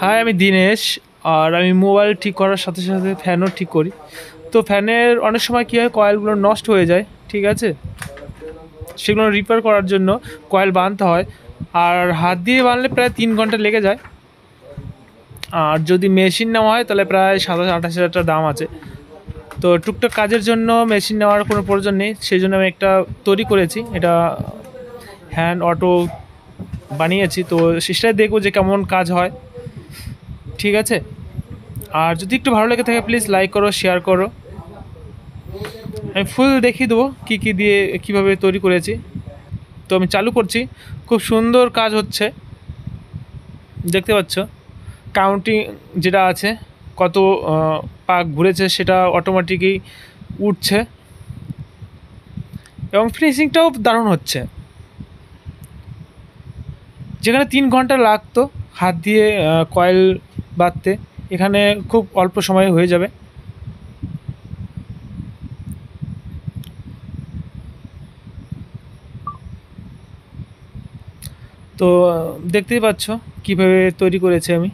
high আমি দীনেশ আর আমি mobile ঠিক করার সাথে সাথে ফ্যানও ঠিক করি তো ফ্যানের অনেক সময় কী হয় কয়েলগুলো নষ্ট হয়ে যায় ঠিক আছে সেগুলো রিপেয়ার করার জন্য কয়েল বাঁধতে হয় আর হাত দিয়ে বাঁধলে প্রায় তিন ঘন্টা লেগে যায় আর যদি মেশিন নেওয়া হয় তাহলে প্রায় সাতাশ আঠাশ হাজার দাম আছে তো টুকটাক কাজের জন্য মেশিন নেওয়ার কোনো প্রয়োজন নেই সেই জন্য আমি একটা তৈরি করেছি এটা হ্যান্ড অটো বানিয়েছি তো সেটাই দেখবো যে কেমন কাজ হয় ঠিক আছে আর যদি একটু ভালো লেগে থাকে প্লিজ লাইক করো শেয়ার করো আমি ফুল দেখিয়ে দেবো কী কী দিয়ে কিভাবে তৈরি করেছি তো আমি চালু করছি খুব সুন্দর কাজ হচ্ছে দেখতে পাচ্ছ কাউন্টিং যেটা আছে কত পাক ঘুরেছে সেটা অটোমেটিকই উঠছে এবং ফিনিশিংটাও দারুণ হচ্ছে যেখানে তিন ঘন্টা লাগতো হাত দিয়ে কয়েল বাঁধতে এখানে খুব অল্প সময়ে হয়ে যাবে তো দেখতেই পাচ্ছ কিভাবে তৈরি করেছি আমি